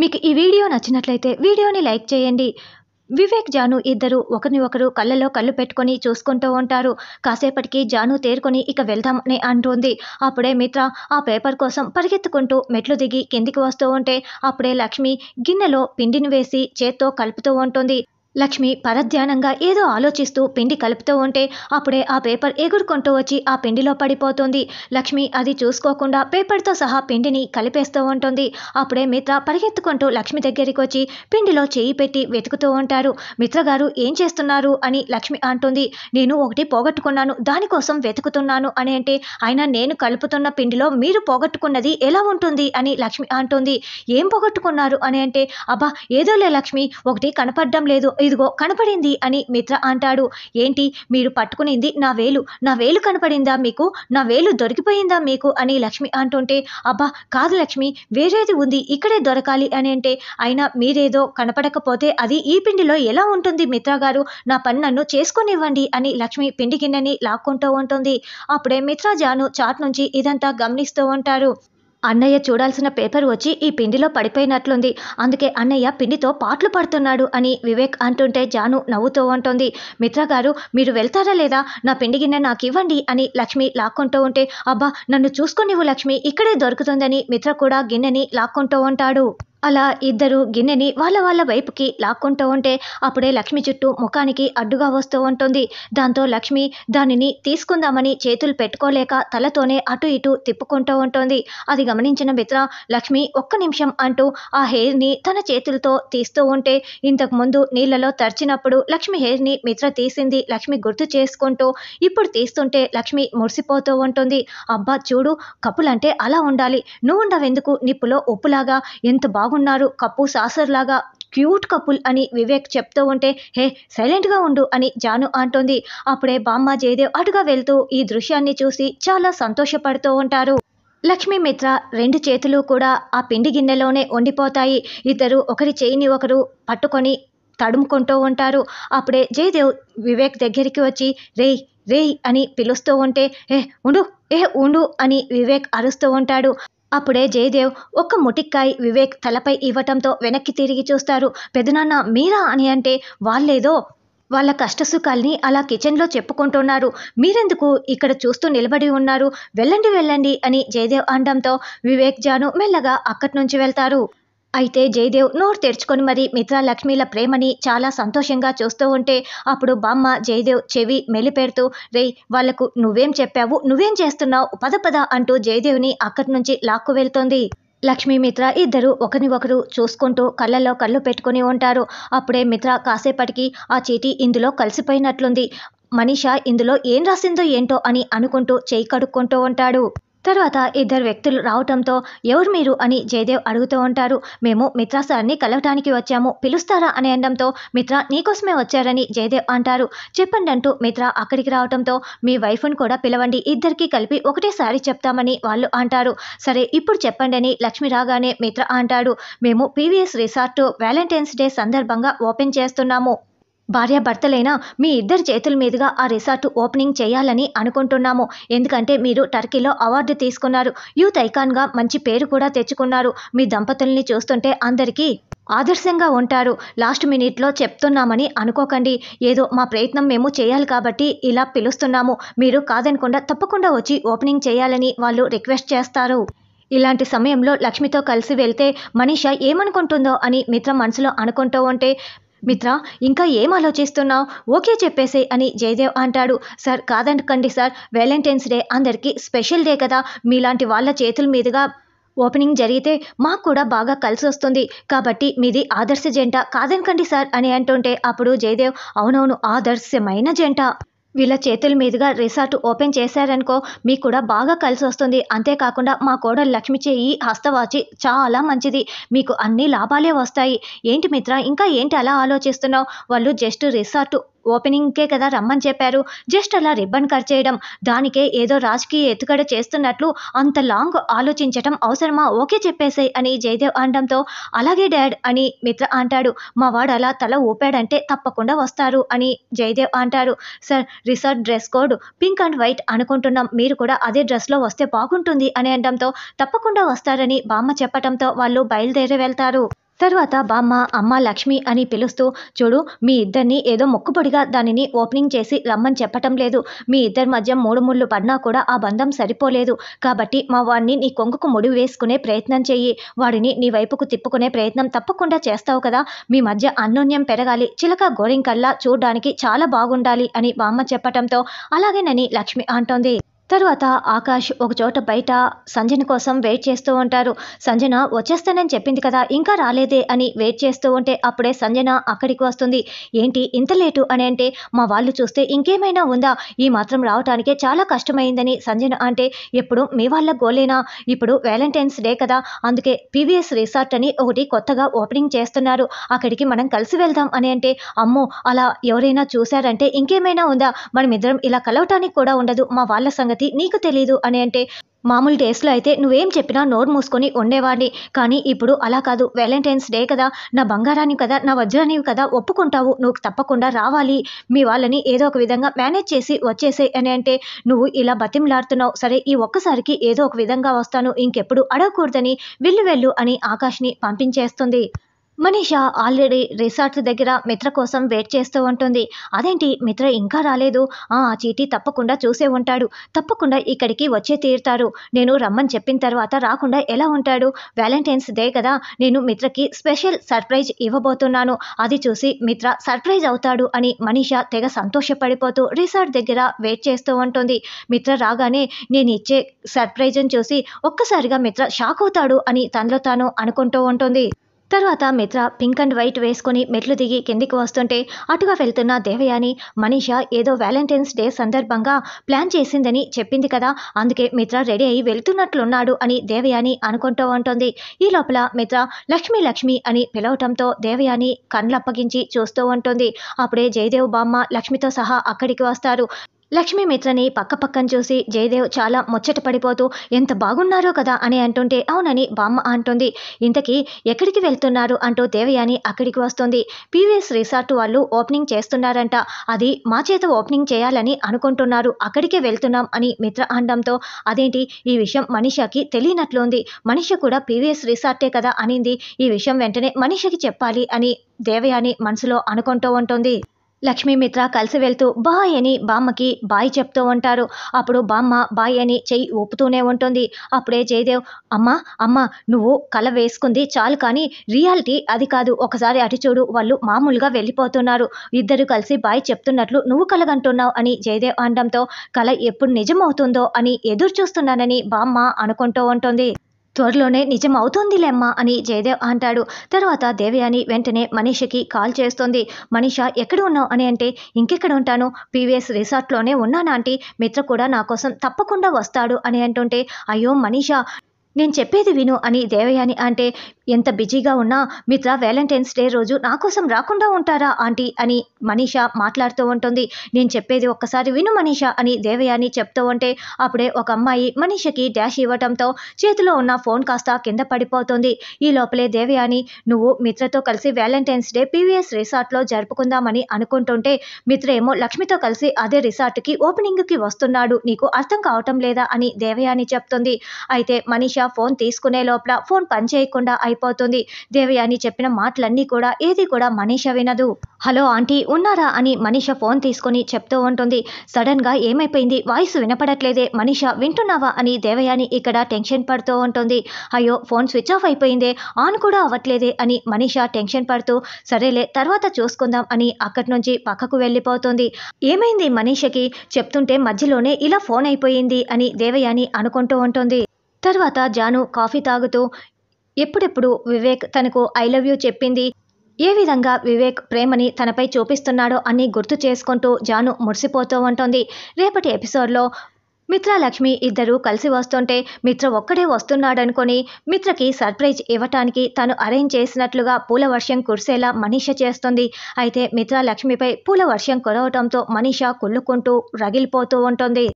మీకు ఈ వీడియో నచ్చినట్లయితే వీడియోని లైక్ చేయండి వివేక్ జాను ఇద్దరు ఒకరిని ఒకరు కళ్ళలో కళ్ళు పెట్టుకొని చూసుకుంటూ ఉంటారు కాసేపటికి జాను తేరుకొని ఇక వెళ్దాం అంటుంది అప్పుడే మిత్ర ఆ పేపర్ కోసం పరిగెత్తుకుంటూ మెట్లు దిగి కిందికి వస్తూ ఉంటే అప్పుడే లక్ష్మి గిన్నెలో పిండిని వేసి చేత్తో కలుపుతూ ఉంటుంది లక్ష్మి పరధ్యానంగా ఏదో ఆలోచిస్తూ పిండి కలుపుతూ ఉంటే అప్పుడే ఆ పేపర్ ఎగురుకుంటూ వచ్చి ఆ పిండిలో పడిపోతుంది లక్ష్మి అది చూసుకోకుండా పేపర్తో సహా పిండిని కలిపేస్తూ ఉంటుంది అప్పుడే మిత్ర పరిగెత్తుకుంటూ లక్ష్మి దగ్గరికి వచ్చి పిండిలో చేయి పెట్టి వెతుకుతూ ఉంటారు మిత్రగారు ఏం చేస్తున్నారు అని లక్ష్మి అంటుంది నేను ఒకటి పోగొట్టుకున్నాను దానికోసం వెతుకుతున్నాను అని అంటే ఆయన నేను కలుపుతున్న పిండిలో మీరు పోగొట్టుకున్నది ఎలా ఉంటుంది అని లక్ష్మి అంటుంది ఏం పోగొట్టుకున్నారు అని అంటే అబ్బా ఏదోలే లక్ష్మి ఒకటి కనపడడం లేదు ఇదిగో కనపడింది అని మిత్ర అంటాడు ఏంటి మీరు పట్టుకునింది నా వేలు నా వేలు కనపడిందా మీకు నా వేలు దొరికిపోయిందా మీకు అని లక్ష్మి అంటుంటే అబ్బా కాదు లక్ష్మి వేరేది ఉంది ఇక్కడే దొరకాలి అని అంటే అయినా మీరేదో కనపడకపోతే అది ఈ పిండిలో ఎలా ఉంటుంది మిత్ర గారు నా పని నన్ను చేసుకునివ్వండి అని లక్ష్మి పిండి గిన్నెని లాక్కుంటూ ఉంటుంది అప్పుడే మిత్ర జాను చాట్ నుంచి ఇదంతా గమనిస్తూ ఉంటారు అన్నయ్య చూడాల్సిన పేపర్ వచ్చి ఈ పిండిలో పడిపోయినట్లుంది అందుకే అన్నయ్య పిండితో పాటలు పడుతున్నాడు అని వివేక్ అంటుంటే జాను నవ్వుతూ ఉంటుంది మిత్ర గారు మీరు వెళ్తారా లేదా నా పిండి గిన్నె నాకు ఇవ్వండి అని లక్ష్మి లాక్కుంటూ ఉంటే అబ్బా నన్ను చూసుకునివ్వు నువ్వు లక్ష్మి ఇక్కడే దొరుకుతుందని మిత్ర కూడా గిన్నెని లాక్కుంటూ ఉంటాడు అలా ఇద్దరు గిన్నెని వాళ్ళ వాళ్ళ వైపుకి లాక్కుంటూ ఉంటే అప్పుడే లక్ష్మి చుట్టూ ముఖానికి అడ్డుగా వస్తూ ఉంటుంది దాంతో లక్ష్మి దానిని తీసుకుందామని చేతులు పెట్టుకోలేక తలతోనే అటు ఇటు తిప్పుకుంటూ ఉంటుంది అది గమనించిన మిత్ర లక్ష్మి ఒక్క నిమిషం అంటూ ఆ హెయిర్ని తన చేతులతో తీస్తూ ఉంటే ఇంతకుముందు నీళ్లలో తరిచినప్పుడు లక్ష్మి హెయిర్ని మిత్ర తీసింది లక్ష్మి గుర్తు చేసుకుంటూ ఇప్పుడు తీస్తుంటే లక్ష్మి మురిసిపోతూ ఉంటుంది అబ్బా చూడు కప్పులంటే అలా ఉండాలి నువ్వు ఉండవెందుకు నిప్పులో ఉప్పులాగా ఎంత బాగు బాగున్నారు కప్పు సాసర్ లాగా క్యూట్ కపుల్ అని వివేక్ చెప్తూ ఉంటే హే సైలెంట్గా ఉండు అని జాను అంటుంది అప్పుడే బామ్మ జయదేవ్ అటుగా వెళ్తూ ఈ దృశ్యాన్ని చూసి చాలా సంతోషపడుతూ ఉంటారు లక్ష్మీమిత్ర రెండు చేతులు కూడా ఆ పిండి గిన్నెలోనే ఉండిపోతాయి ఇద్దరు ఒకరి చేయిని ఒకరు పట్టుకొని తడుముకుంటూ ఉంటారు అప్పుడే జయదేవ్ వివేక్ దగ్గరికి వచ్చి రేయ్ రేయ్ అని పిలుస్తూ ఉంటే ఏ ఉండు ఏ ఉండు అని వివేక్ అరుస్తూ ఉంటాడు అప్పుడే జయదేవ్ ఒక్క ముటిక్కాయి వివేక్ తలపై ఇవ్వటంతో వెనక్కి తిరిగి చూస్తారు పెదనాన్న మీరా అని అంటే వాళ్ళేదో వాళ్ళ కష్టసుఖాల్ని అలా కిచెన్లో చెప్పుకుంటున్నారు మీరెందుకు ఇక్కడ చూస్తూ నిలబడి ఉన్నారు వెళ్ళండి వెళ్ళండి అని జయదేవ్ అనడంతో వివేక్ జాను మెల్లగా అక్కడి నుంచి వెళ్తారు అయితే జయదేవ్ నోరు తెరుచుకొని మరి మిత్ర లక్ష్మిల ప్రేమని చాలా సంతోషంగా చూస్తూ ఉంటే అప్పుడు బామ్మ జయదేవ్ చెవి మెలిపెడుతూ రే వాళ్లకు నువ్వేం చెప్పావు నువ్వేం చేస్తున్నావు పద పద అంటూ జయదేవ్ని అక్కడి నుంచి లాక్కు వెళ్తోంది లక్ష్మీమిత్ర మిత్ర ఇద్దరు ఒకరిని ఒకరు చూసుకుంటూ కళ్ళలో కళ్ళు పెట్టుకుని ఉంటారు అప్పుడే మిత్ర కాసేపటికి ఆ చీటీ ఇందులో కలిసిపోయినట్లుంది మనీషా ఇందులో ఏం రాసిందో ఏంటో అని అనుకుంటూ చేయి కడుక్కుంటూ ఉంటాడు తర్వాత ఇద్దరు వ్యక్తులు రావటంతో ఎవరు మీరు అని జయదేవ్ అడుగుతూ ఉంటారు మేము మిత్రా సార్ని కలవటానికి వచ్చాము పిలుస్తారా అని అనడంతో మిత్ర నీకోసమే వచ్చారని జయదేవ్ అంటారు చెప్పండి అంటూ మిత్ర అక్కడికి రావటంతో మీ వైఫ్ను కూడా పిలవండి ఇద్దరికి కలిపి ఒకటేసారి చెప్తామని వాళ్ళు అంటారు సరే ఇప్పుడు చెప్పండి అని లక్ష్మి రాగానే మిత్ర అంటాడు మేము పీవీఎస్ రిసార్ట్ వ్యాలంటైన్స్ డే సందర్భంగా ఓపెన్ చేస్తున్నాము భార్యాభర్తలైనా మీ ఇద్దరి చేతుల మీదుగా ఆ రిసార్ట్ ఓపెనింగ్ చేయాలని అనుకుంటున్నాము ఎందుకంటే మీరు టర్కీలో అవార్డు తీసుకున్నారు యూత్ ఐకాన్గా మంచి పేరు కూడా తెచ్చుకున్నారు మీ దంపతుల్ని చూస్తుంటే అందరికీ ఆదర్శంగా ఉంటారు లాస్ట్ మినిట్లో చెప్తున్నామని అనుకోకండి ఏదో మా ప్రయత్నం మేము చేయాలి కాబట్టి ఇలా పిలుస్తున్నాము మీరు కాదనకుండా తప్పకుండా వచ్చి ఓపెనింగ్ చేయాలని వాళ్ళు రిక్వెస్ట్ చేస్తారు ఇలాంటి సమయంలో లక్ష్మితో కలిసి వెళ్తే మనీష ఏమనుకుంటుందో అని మిత్ర మనసులో అనుకుంటూ ఉంటే మిత్ర ఇంకా ఏం ఆలోచిస్తున్నావు ఓకే చెప్పేసే అని జయదేవ్ అంటాడు సార్ కాదనకండి సార్ వ్యాలంటైన్స్ డే అందరికీ స్పెషల్ డే కదా మీలాంటి వాళ్ళ చేతుల మీదుగా ఓపెనింగ్ జరిగితే మాకు కూడా బాగా కలిసి వస్తుంది కాబట్టి మీది ఆదర్శ జంట కాదనకండి సార్ అని అంటుంటే అప్పుడు జయదేవ్ అవునవును ఆదర్శమైన జంట వీళ్ళ చేతుల మీదుగా రిసార్ట్ ఓపెన్ చేశారనుకో మీకు కూడా బాగా కలిసి వస్తుంది అంతేకాకుండా మా కోడలు లక్ష్మి చేయి హస్తవాచి చాలా మంచిది మీకు అన్ని లాభాలే వస్తాయి ఏంటి మిత్ర ఇంకా ఏంటి అలా ఆలోచిస్తున్నావు వాళ్ళు జస్ట్ రిసార్ట్ ఓపెనింగ్కే కదా రమ్మని చెప్పారు జస్ట్ అలా రిబ్బన్ కట్ చేయడం దానికే ఏదో రాజకీయ ఎత్తుగడ చేస్తున్నట్లు అంత లాంగ్ ఆలోచించటం అవసరమా ఓకే చెప్పేసాయి అని జయదేవ్ అనడంతో అలాగే డాడ్ అని మిత్ర అంటాడు మా వాడు అలా తల ఊపాడంటే తప్పకుండా వస్తారు అని జయదేవ్ అంటారు sir resort dress code pink and white అనుకుంటున్నాం మీరు కూడా అదే డ్రెస్లో వస్తే బాగుంటుంది అని అనడంతో తప్పకుండా వస్తారని బామ్మ చెప్పటంతో వాళ్ళు బయలుదేరి వెళ్తారు తర్వాత బామ్మ అమ్మ లక్ష్మి అని పిలుస్తూ చూడు మీ ఇద్దరిని ఏదో మొక్కుపొడిగా దానిని ఓపెనింగ్ చేసి రమ్మని చెప్పటం లేదు మీ ఇద్దరి మధ్య మూడు ముళ్ళు పడినా కూడా ఆ బంధం సరిపోలేదు కాబట్టి మా వాడిని నీ కొంగుకు ముడి వేసుకునే ప్రయత్నం చెయ్యి వాడిని నీ వైపుకు తిప్పుకునే ప్రయత్నం తప్పకుండా చేస్తావు కదా మీ మధ్య అన్యోన్యం పెరగాలి చిలక గోరింకల్లా చూడడానికి చాలా బాగుండాలి అని బామ్మ చెప్పటంతో అలాగేనని లక్ష్మి అంటోంది తర్వాత ఆకాష్ ఒకచోట బయట సంజన కోసం వెయిట్ చేస్తూ ఉంటారు సంజన వచ్చేస్తానని చెప్పింది కదా ఇంకా రాలేదే అని వెయిట్ చేస్తూ ఉంటే అప్పుడే సంజన అక్కడికి వస్తుంది ఏంటి ఇంత లేటు అని అంటే మా వాళ్ళు చూస్తే ఇంకేమైనా ఉందా ఈ మాత్రం రావటానికే చాలా కష్టమైందని సంజన అంటే ఎప్పుడు మీ వాళ్ళ గోలేనా ఇప్పుడు వ్యాలంటైన్స్ డే కదా అందుకే పీవీఎస్ రిసార్ట్ అని ఒకటి కొత్తగా ఓపెనింగ్ చేస్తున్నారు అక్కడికి మనం కలిసి వెళ్దాం అని అంటే అమ్మో అలా ఎవరైనా చూశారంటే ఇంకేమైనా ఉందా మనమిద్దరం ఇలా కలవటానికి కూడా ఉండదు మా వాళ్ళ సంగతి సంగతి నీకు తెలీదు అని అంటే మామూలు డేస్లో అయితే నువ్వేం చెప్పినా నోరు మూసుకొని ఉండేవాడిని కానీ ఇప్పుడు అలా కాదు వ్యాలంటైన్స్ డే కదా నా బంగారాన్ని కదా నా వజ్రాన్ని కదా ఒప్పుకుంటావు నువ్వు తప్పకుండా రావాలి మీ వాళ్ళని ఏదో ఒక విధంగా మేనేజ్ చేసి వచ్చేసే అని అంటే నువ్వు ఇలా బతిమలాడుతున్నావు సరే ఈ ఒక్కసారికి ఏదో ఒక విధంగా వస్తాను ఇంకెప్పుడు అడగకూడదని వెళ్ళు వెళ్ళు అని ఆకాష్ని పంపించేస్తుంది మనీష ఆల్రెడీ రిసార్ట్స్ దగ్గర మిత్ర కోసం వెయిట్ చేస్తూ ఉంటుంది అదేంటి మిత్ర ఇంకా రాలేదు ఆ చీటీ తప్పకుండా చూసే ఉంటాడు తప్పకుండా ఇక్కడికి వచ్చే తీరుతారు నేను రమ్మని చెప్పిన తర్వాత రాకుండా ఎలా ఉంటాడు వ్యాలంటైన్స్ డే కదా నేను మిత్రకి స్పెషల్ సర్ప్రైజ్ ఇవ్వబోతున్నాను అది చూసి మిత్ర సర్ప్రైజ్ అవుతాడు అని మనీష తెగ సంతోషపడిపోతూ రిసార్ట్ దగ్గర వెయిట్ చేస్తూ ఉంటుంది మిత్ర రాగానే నేను ఇచ్చే సర్ప్రైజ్ని చూసి ఒక్కసారిగా మిత్ర షాక్ అవుతాడు అని తనలో తాను అనుకుంటూ ఉంటుంది తర్వాత మిత్ర పింక్ అండ్ వైట్ వేసుకుని మెట్లు దిగి కిందికి వస్తుంటే అటుగా వెళ్తున్న దేవయాని మనీష ఏదో వ్యాలంటైన్స్ డే సందర్భంగా ప్లాన్ చేసిందని చెప్పింది కదా అందుకే మిత్ర రెడీ అయి వెళ్తున్నట్లున్నాడు అని దేవయాని అనుకుంటూ ఉంటుంది ఈ లోపల మిత్ర లక్ష్మి లక్ష్మి అని పిలవటంతో దేవయాని కండ్లప్పగించి చూస్తూ ఉంటుంది అప్పుడే జయదేవ్ బామ్మ లక్ష్మితో సహా అక్కడికి వస్తారు లక్ష్మీ మిత్రని పక్కపక్కన చూసి జయదేవ్ చాలా ముచ్చట పడిపోతూ ఎంత బాగున్నారో కదా అని అంటుంటే అవునని బామ్మ అంటుంది ఇంతకీ ఎక్కడికి వెళ్తున్నారు అంటూ దేవయాని అక్కడికి వస్తుంది పీవీఎస్ రిసార్ట్ వాళ్ళు ఓపెనింగ్ చేస్తున్నారంట అది మా చేత ఓపెనింగ్ చేయాలని అనుకుంటున్నారు అక్కడికే వెళ్తున్నాం అని మిత్ర అనడంతో అదేంటి ఈ విషయం మనిషకి తెలియనట్లుంది మనిషి కూడా పీవీఎస్ రిసార్టే కదా అనింది ఈ విషయం వెంటనే మనిషికి చెప్పాలి అని దేవయాని మనసులో అనుకుంటూ ఉంటుంది లక్ష్మీ మిత్ర కలిసి వెళ్తూ బాయ్ అని బామ్మకి బాయ్ చెప్తూ ఉంటారు అప్పుడు బామ్మ బాయ్ అని చెయ్యి ఊపుతూనే ఉంటుంది అప్పుడే జయదేవ్ అమ్మ అమ్మ నువ్వు కల వేసుకుంది చాలు కానీ రియాలిటీ అది కాదు ఒకసారి అటు చూడు వాళ్ళు మామూలుగా వెళ్ళిపోతున్నారు ఇద్దరు కలిసి బాయ్ చెప్తున్నట్లు నువ్వు కలగంటున్నావు అని జయదేవ్ అనడంతో కల ఎప్పుడు నిజమవుతుందో అని ఎదురు చూస్తున్నానని బామ్మ అనుకుంటూ ఉంటుంది త్వరలోనే నిజం అవుతుందిలేమ్మా అని జయదేవ్ అంటాడు తర్వాత దేవయాని వెంటనే మనీషకి కాల్ చేస్తుంది మనీష ఎక్కడ ఉన్నావు అని అంటే ఇంకెక్కడ ఉంటాను పీవీఎస్ రిసార్ట్లోనే ఉన్నాను ఆంటీ మిత్ర కూడా నా కోసం తప్పకుండా వస్తాడు అని అంటుంటే అయ్యో మనీష నేను చెప్పేది విను అని దేవయాని అంటే ఎంత బిజీగా ఉన్నా మిత్ర వ్యాలంటైన్స్ డే రోజు నా కోసం రాకుండా ఉంటారా ఆంటీ అని మనీషా మాట్లాడుతూ ఉంటుంది నేను చెప్పేది ఒక్కసారి విను మనీషా అని దేవయాని చెప్తూ ఉంటే అప్పుడే ఒక అమ్మాయి మనీషకి డాష్ ఇవ్వటంతో చేతిలో ఉన్న ఫోన్ కాస్త కింద పడిపోతుంది ఈ లోపలే దేవయాని నువ్వు మిత్రతో కలిసి వ్యాలంటైన్స్ డే పీవీఎస్ రిసార్ట్లో జరుపుకుందామని అనుకుంటుంటే మిత్ర ఏమో లక్ష్మితో కలిసి అదే రిసార్ట్కి ఓపెనింగ్కి వస్తున్నాడు నీకు అర్థం కావటం లేదా అని దేవయాని చెప్తుంది అయితే మనీష దిశ ఫోన్ తీసుకునే లోపల ఫోన్ పనిచేయకుండా అయిపోతుంది దేవయాని చెప్పిన మాటలన్నీ కూడా ఏది కూడా మనీష వినదు హలో ఆంటీ ఉన్నారా అని మనీష ఫోన్ తీసుకుని చెప్తూ ఉంటుంది సడన్ గా ఏమైపోయింది వాయిస్ వినపడట్లేదే మనీష వింటున్నావా అని దేవయాని ఇక్కడ టెన్షన్ పడుతూ ఉంటుంది అయ్యో ఫోన్ స్విచ్ ఆఫ్ అయిపోయిందే ఆన్ కూడా అవ్వట్లేదే అని మనీష టెన్షన్ పడుతూ సరేలే తర్వాత చూసుకుందాం అని అక్కడి నుంచి పక్కకు వెళ్ళిపోతుంది ఏమైంది మనీషకి చెప్తుంటే మధ్యలోనే ఇలా ఫోన్ అయిపోయింది అని దేవయాని అనుకుంటూ ఉంటుంది తర్వాత జాను కాఫీ తాగుతూ ఎప్పుడెప్పుడు వివేక్ తనకు ఐ లవ్ యూ చెప్పింది ఏ విధంగా వివేక్ ప్రేమని తనపై చూపిస్తున్నాడో అని గుర్తు చేసుకుంటూ జాను మురిసిపోతూ ఉంటుంది రేపటి ఎపిసోడ్లో మిత్ర లక్ష్మి కలిసి వస్తుంటే మిత్ర ఒక్కడే వస్తున్నాడనుకొని మిత్రకి సర్ప్రైజ్ ఇవ్వటానికి తను అరేంజ్ చేసినట్లుగా పూల వర్షం కురిసేలా మనీష చేస్తుంది అయితే మిత్ర లక్ష్మిపై పూల వర్షం కురవటంతో మనీష కుళ్ళుకుంటూ రగిలిపోతూ ఉంటుంది